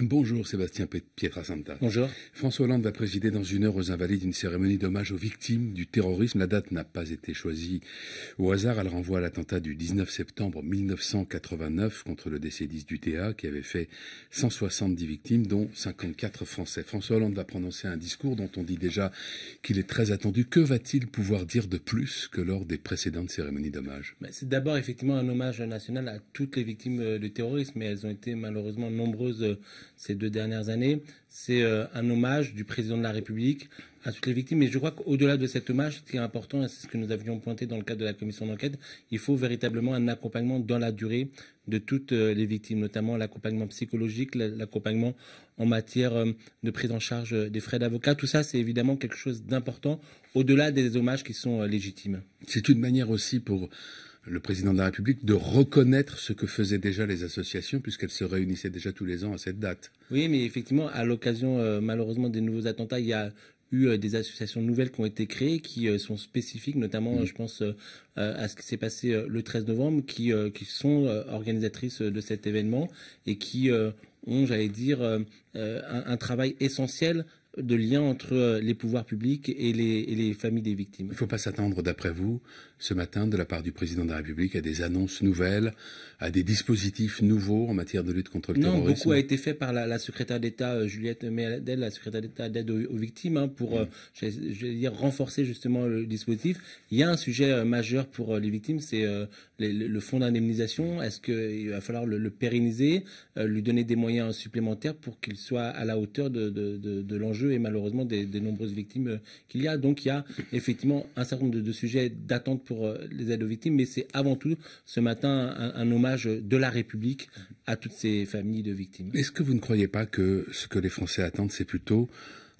Bonjour Sébastien Pietrasanta. Bonjour. François Hollande va présider dans une heure aux Invalides une cérémonie d'hommage aux victimes du terrorisme. La date n'a pas été choisie au hasard. Elle renvoie à l'attentat du 19 septembre 1989 contre le décédiste du TA qui avait fait 170 victimes, dont 54 Français. François Hollande va prononcer un discours dont on dit déjà qu'il est très attendu. Que va-t-il pouvoir dire de plus que lors des précédentes cérémonies d'hommage C'est d'abord effectivement un hommage national à toutes les victimes euh, du terrorisme, mais elles ont été malheureusement nombreuses euh, ces deux dernières années, c'est euh, un hommage du président de la République à toutes les victimes. Mais je crois qu'au-delà de cet hommage, ce qui est important, et c'est ce que nous avions pointé dans le cadre de la commission d'enquête, il faut véritablement un accompagnement dans la durée de toutes euh, les victimes, notamment l'accompagnement psychologique, l'accompagnement en matière euh, de prise en charge des frais d'avocat. Tout ça, c'est évidemment quelque chose d'important, au-delà des hommages qui sont légitimes. C'est une manière aussi pour le président de la République de reconnaître ce que faisaient déjà les associations, puisqu'elles se réunissaient déjà tous les ans à cette date. Oui, mais effectivement, à l'occasion euh, malheureusement des nouveaux attentats, il y a eu euh, des associations nouvelles qui ont été créées, qui euh, sont spécifiques, notamment, mm. je pense, à ce qui s'est passé le 13 novembre, qui, sont organisatrices de cet événement et qui ont, j'allais dire, un, travail essentiel de lien entre euh, les pouvoirs publics et les, familles des victimes. Il ne faut pas s'attendre, d'après vous, ce matin, de la part du président de la République, à des annonces nouvelles, à des dispositifs nouveaux en matière de lutte contre le terrorisme. Non, beaucoup a été fait par la, secrétaire d'État euh, Juliette Méadel, la secrétaire d'État d'aide aux, victimes, hein, pour, euh, mm. je, dire, renforcer justement le dispositif. Il y a un sujet majeur pour les victimes, c'est le, fonds d'indemnisation. Est-ce qu'il va falloir le, pérenniser, lui donner des moyens supplémentaires pour qu'il soit à la hauteur de l'enjeu? et malheureusement des, nombreuses victimes euh, qu'il y a. Donc il y a effectivement un certain nombre de, sujets d'attente pour euh, les aides aux victimes, mais c'est avant tout ce matin un, hommage de la République à toutes ces familles de victimes. Est-ce que vous ne croyez pas que ce que les Français attendent, c'est plutôt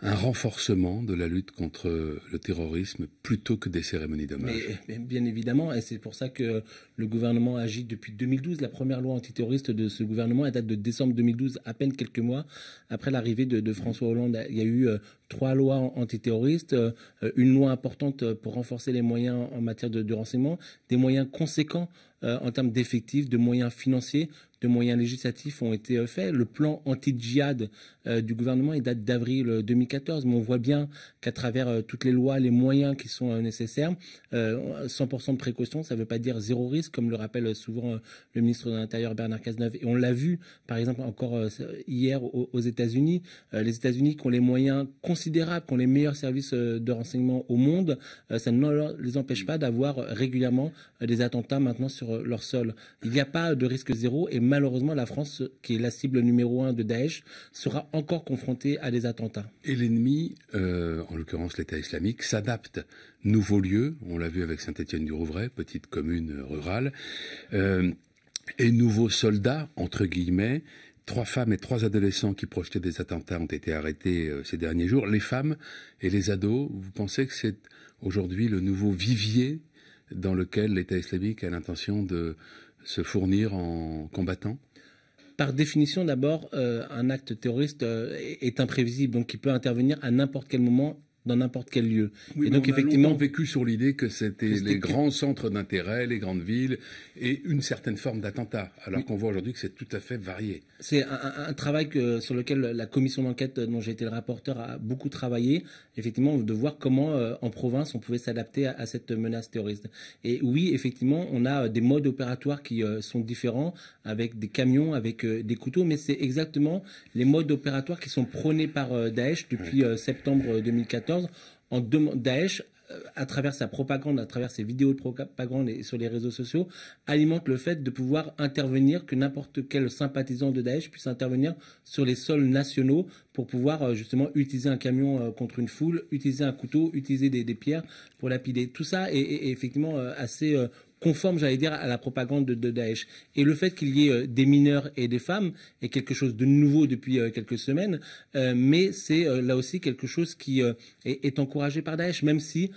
un renforcement de la lutte contre le terrorisme plutôt que des cérémonies d'hommage. bien évidemment, et c'est pour ça que le gouvernement agit depuis 2012. La première loi antiterroriste de ce gouvernement est date de décembre 2012, à peine quelques mois après l'arrivée de, François Hollande. Il y a eu euh, trois lois antiterroristes, euh, une loi importante pour renforcer les moyens en matière de renseignement, des moyens conséquents euh, en termes d'effectifs, de moyens financiers, de moyens législatifs ont été euh, faits. Le plan anti-djihad euh, du gouvernement date d'avril 2014, mais on voit bien qu'à travers toutes les lois, les moyens qui sont nécessaires, 100% de précaution, ça ne veut pas dire zéro risque, comme le rappelle souvent le ministre de l'Intérieur Bernard Cazeneuve. Et on l'a vu, par exemple, encore hier aux, États-Unis, les États-Unis qui ont les moyens considérables, qui ont les meilleurs services de renseignement au monde, ça ne les empêche pas d'avoir régulièrement des attentats maintenant sur leur, sol. Il n'y a pas de risque zéro et malheureusement la France, qui est la cible numéro un de Daesh, sera encore confrontée à des attentats. Et l'ennemi, euh, en l'occurrence l'État islamique, s'adapte. Nouveaux lieux, on l'a vu avec Saint-Étienne-du-Rouvray, petite commune rurale, euh, et nouveaux soldats, entre guillemets, trois femmes et trois adolescents qui projetaient des attentats ont été arrêtés euh, ces derniers jours. Les femmes et les ados, vous pensez que c'est aujourd'hui le nouveau vivier dans lequel l'État islamique a l'intention de se fournir en combattant par définition, d'abord, euh, un acte terroriste euh, est imprévisible, donc il peut intervenir à n'importe quel moment dans n'importe quel lieu. et donc on effectivement, a vécu sur l'idée que c'était les grands centres d'intérêt, les grandes villes et une certaine forme d'attentat, alors qu'on voit aujourd'hui que c'est tout à fait varié. C'est un, travail sur lequel la commission d'enquête dont j'ai été le rapporteur a beaucoup travaillé, effectivement, de voir comment euh, en province on pouvait s'adapter à, cette menace terroriste. Et oui, effectivement, on a euh, des modes opératoires qui euh, sont différents, avec des camions, avec des couteaux, mais c'est exactement les modes opératoires qui sont prônés par Daesh depuis septembre 2014 en en Daesh, euh, à travers sa propagande, à travers ses vidéos de propagande et sur les réseaux sociaux, alimente le fait de pouvoir intervenir, que n'importe quel sympathisant de Daesh puisse intervenir sur les sols nationaux pour pouvoir euh, justement utiliser un camion euh, contre une foule, utiliser un couteau, utiliser des, pierres pour lapider. Tout ça est effectivement assez conforme, j'allais dire, à la propagande de, Daesh. Et le fait qu'il y ait euh, des mineurs et des femmes est quelque chose de nouveau depuis euh, quelques semaines, euh, mais c'est là aussi quelque chose qui est, est, encouragé par Daesh, même si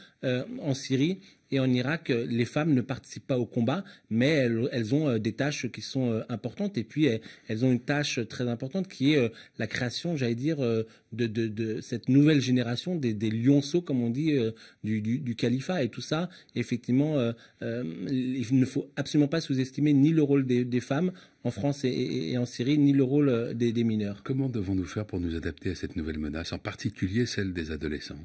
en Syrie, et en Irak, les femmes ne participent pas au combat, mais elles, ont euh, des tâches qui sont euh, importantes. Et puis, elles, ont une tâche euh, très importante qui est la création, j'allais dire, de, cette nouvelle génération des, lionceaux, comme on dit, du, du, califat. Et tout ça, effectivement, il ne faut absolument pas sous-estimer ni le rôle des, femmes en France et, en Syrie, ni le rôle des mineurs. Comment devons-nous faire pour nous adapter à cette nouvelle menace, en particulier celle des adolescents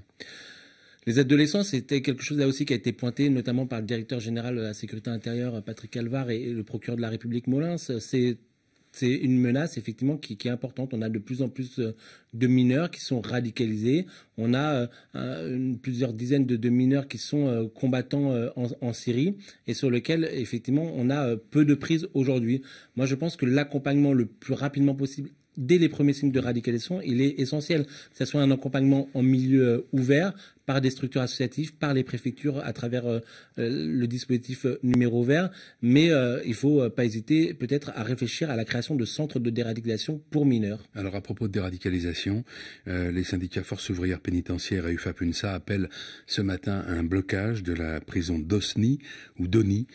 les adolescents, c'était quelque chose là aussi qui a été pointé, notamment par le directeur général de la sécurité intérieure, Patrick Alvar, et le procureur de la République Molins. C'est une menace effectivement qui, est importante. On a de plus en plus euh, de mineurs qui sont radicalisés. On a euh, plusieurs dizaines de, mineurs qui sont euh, combattants en, Syrie et sur lesquels, effectivement on a peu de prise aujourd'hui. Moi, je pense que l'accompagnement le plus rapidement possible dès les premiers signes de radicalisation, il est essentiel, que ce soit un accompagnement en milieu ouvert, par des structures associatives, par les préfectures à travers euh, euh, le dispositif euh, numéro vert. Mais il ne faut pas hésiter peut-être à réfléchir à la création de centres de déradicalisation pour mineurs. Alors à propos de déradicalisation, les syndicats Force ouvrière pénitentiaire et UFAPUNSA appellent ce matin un blocage de la prison d'Osni ou d'Oni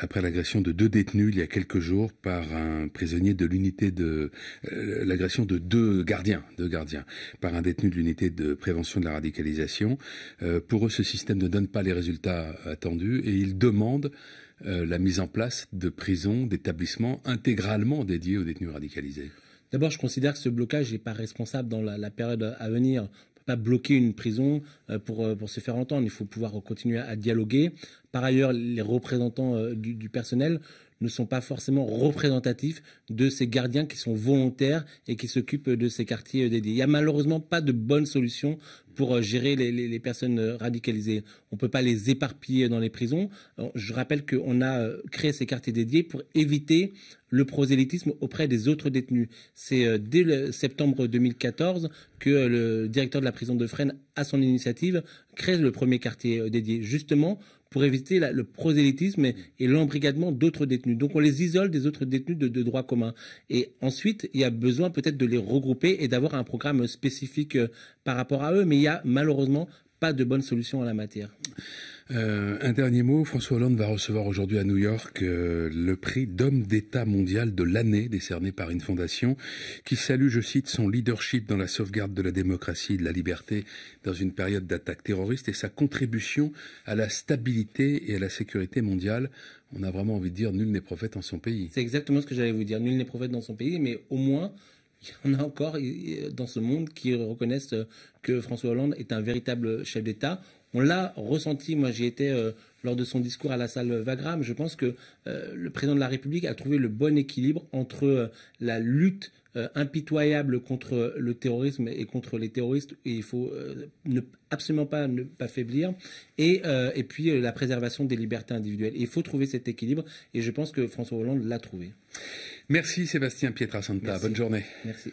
après l'agression de deux détenus il y a quelques jours par un prisonnier de l'unité de l'agression de deux gardiens, deux gardiens par un détenu de l'unité de prévention de la radicalisation euh, pour eux, ce système ne donne pas les résultats attendus et ils demandent euh, la mise en place de prisons, d'établissements intégralement dédiés aux détenus radicalisés. D'abord, je considère que ce blocage n'est pas responsable dans la, période à venir. On peut pas bloquer une prison euh, pour, se faire entendre. Il faut pouvoir continuer à dialoguer. Par ailleurs, les représentants du personnel, ne sont pas forcément représentatifs de ces gardiens qui sont volontaires et qui s'occupent de ces quartiers dédiés. Il n'y a malheureusement pas de bonne solution pour euh, gérer les, personnes euh, radicalisées. On ne peut pas les éparpiller dans les prisons. Je rappelle qu'on a euh, créé ces quartiers dédiés pour éviter le prosélytisme auprès des autres détenus. C'est dès le septembre 2014 que le directeur de la prison de Fresnes, à son initiative, crée le premier quartier dédié. Justement, pour éviter le prosélytisme et, l'embrigadement d'autres détenus. Donc on les isole des autres détenus de, droit commun. Et ensuite, il y a besoin peut-être de les regrouper et d'avoir un programme spécifique euh, par rapport à eux, mais il n'y a malheureusement pas de bonne solution en la matière. Euh, un dernier mot, François Hollande va recevoir aujourd'hui à New York euh, le prix d'homme d'État mondial de l'année décerné par une fondation qui salue, je cite, son leadership dans la sauvegarde de la démocratie et de la liberté dans une période d'attaque terroriste et sa contribution à la stabilité et à la sécurité mondiale. On a vraiment envie de dire nul n'est prophète en son pays. C'est exactement ce que j'allais vous dire, nul n'est prophète dans son pays, mais au moins il y en a encore euh, dans ce monde qui reconnaissent que François Hollande est un véritable chef d'État. On l'a ressenti, moi j'y étais euh, lors de son discours à la salle Wagram, je pense que euh, le président de la République a trouvé le bon équilibre entre euh, la lutte impitoyable contre le terrorisme et contre les terroristes, et il faut ne, absolument pas ne pas faiblir, et, puis la préservation des libertés individuelles. il faut trouver cet équilibre, et je pense que François Hollande l'a trouvé. Merci Sébastien Pietrasanta, bonne journée. Merci.